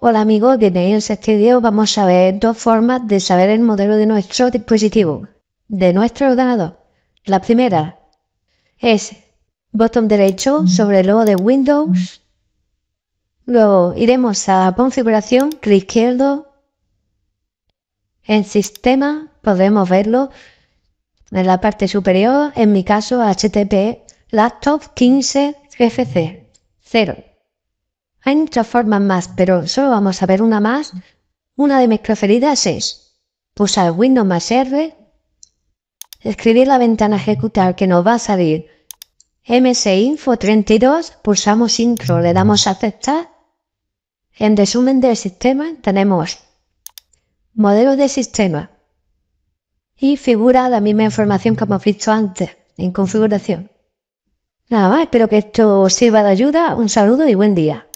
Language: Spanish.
Hola amigos, bienvenidos a este video. Vamos a ver dos formas de saber el modelo de nuestro dispositivo, de nuestro ordenador. La primera es botón derecho sobre el logo de Windows. Luego iremos a configuración, clic izquierdo. En sistema podemos verlo en la parte superior, en mi caso HTTP laptop 15 FC 0. Hay muchas formas más, pero solo vamos a ver una más. Una de mis preferidas es pulsar Windows más R, escribir la ventana ejecutar que nos va a salir msinfo32, pulsamos intro, le damos a aceptar. En resumen del sistema tenemos modelo de sistema y figura la misma información que hemos visto antes en configuración. Nada más, espero que esto sirva de ayuda. Un saludo y buen día.